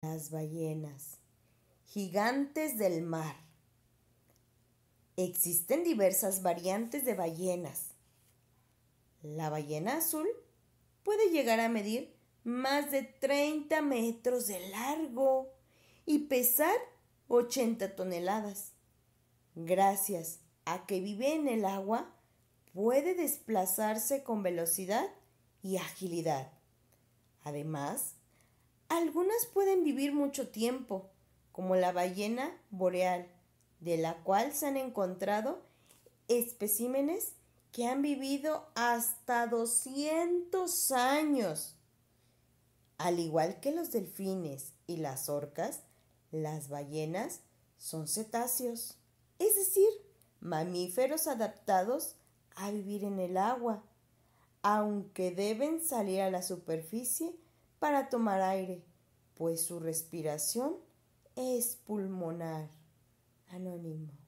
Las ballenas, gigantes del mar. Existen diversas variantes de ballenas. La ballena azul puede llegar a medir más de 30 metros de largo y pesar 80 toneladas. Gracias a que vive en el agua, puede desplazarse con velocidad y agilidad. Además, algunas pueden vivir mucho tiempo, como la ballena boreal, de la cual se han encontrado especímenes que han vivido hasta 200 años. Al igual que los delfines y las orcas, las ballenas son cetáceos, es decir, mamíferos adaptados a vivir en el agua, aunque deben salir a la superficie para tomar aire, pues su respiración es pulmonar. Anónimo.